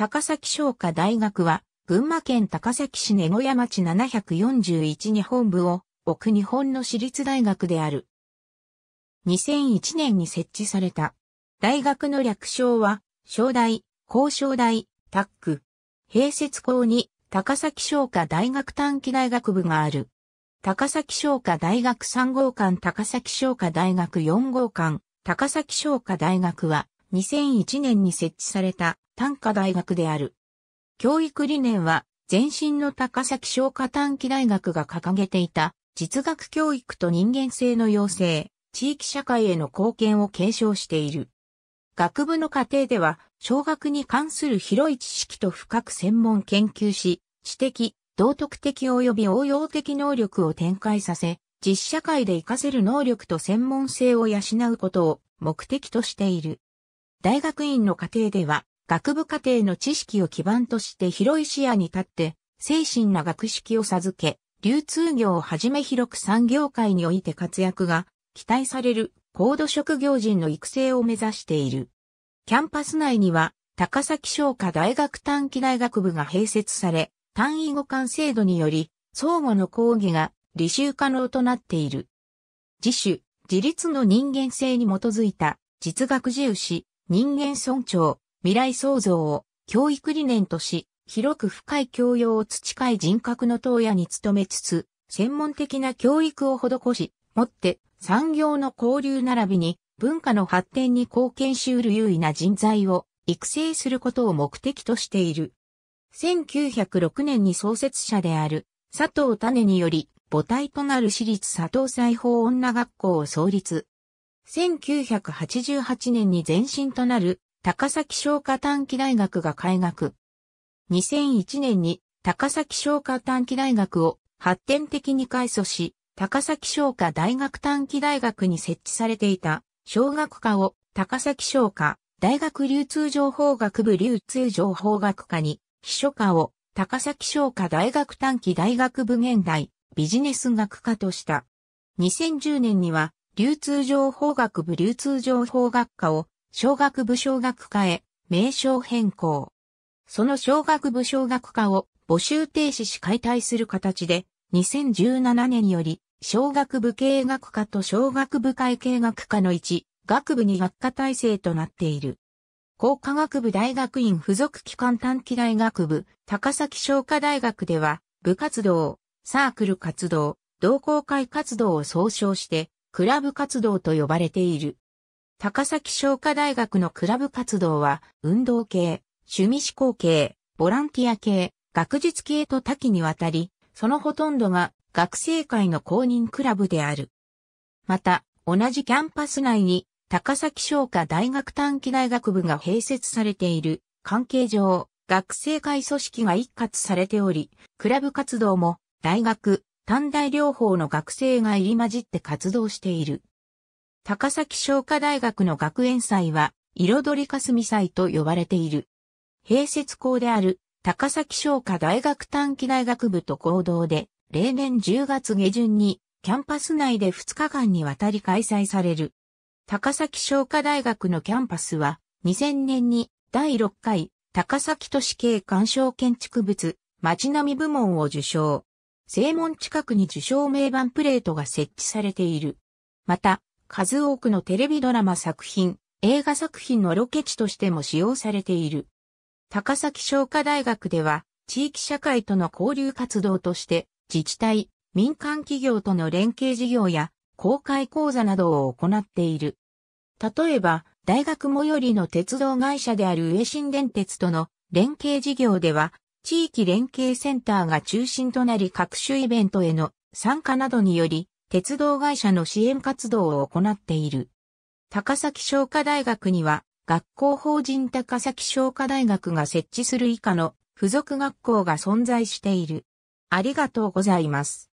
高崎商科大学は、群馬県高崎市根小屋町741に本部を置く日本の私立大学である。2001年に設置された。大学の略称は、商大、高商大、タック。併設校に高崎商科大学短期大学部がある。高崎商科大学3号館高崎商科大学4号館高崎商科大学は2001年に設置された短科大学である。教育理念は、前身の高崎商科短期大学が掲げていた、実学教育と人間性の養成、地域社会への貢献を継承している。学部の過程では、小学に関する広い知識と深く専門研究し、知的、道徳的及び応用的能力を展開させ、実社会で活かせる能力と専門性を養うことを目的としている。大学院の課程では、学部課程の知識を基盤として広い視野に立って、精神な学識を授け、流通業をはじめ広く産業界において活躍が期待される高度職業人の育成を目指している。キャンパス内には高崎商科大学短期大学部が併設され、単位互換制度により相互の講義が履修可能となっている。自主、自立の人間性に基づいた実学重視、人間尊重、未来創造を教育理念とし、広く深い教養を培い人格の投野に努めつつ、専門的な教育を施し、もって産業の交流並びに文化の発展に貢献しうる優位な人材を育成することを目的としている。1906年に創設者である佐藤種により母体となる私立佐藤裁縫女学校を創立、1988年に前身となる高崎商科短期大学が開学。2001年に高崎商科短期大学を発展的に改祖し、高崎商科大学短期大学に設置されていた小学科を高崎商科大学流通情報学部流通情報学科に秘書科を高崎商科大学短期大学部現代ビジネス学科とした。2010年には流通情報学部流通情報学科を、小学部小学科へ、名称変更。その小学部小学科を募集停止し解体する形で、2017年より、小学部経営学科と小学部会計学科の1、学部に学科体制となっている。工科学部大学院附属機関短期大学部、高崎商科大学では、部活動、サークル活動、同好会活動を総称して、クラブ活動と呼ばれている。高崎商科大学のクラブ活動は、運動系、趣味思考系、ボランティア系、学術系と多岐にわたり、そのほとんどが学生会の公認クラブである。また、同じキャンパス内に高崎商科大学短期大学部が併設されている関係上、学生会組織が一括されており、クラブ活動も大学、短大療法の学生が入り混じって活動している。高崎商科大学の学園祭は、彩りかすみ祭と呼ばれている。併設校である高崎商科大学短期大学部と合同で、例年10月下旬にキャンパス内で2日間にわたり開催される。高崎商科大学のキャンパスは、2000年に第6回高崎都市系鑑賞建築物、街並み部門を受賞。正門近くに受賞名盤プレートが設置されている。また、数多くのテレビドラマ作品、映画作品のロケ地としても使用されている。高崎商科大学では、地域社会との交流活動として、自治体、民間企業との連携事業や、公開講座などを行っている。例えば、大学最寄りの鉄道会社である上新電鉄との連携事業では、地域連携センターが中心となり各種イベントへの参加などにより、鉄道会社の支援活動を行っている。高崎商科大学には、学校法人高崎商科大学が設置する以下の付属学校が存在している。ありがとうございます。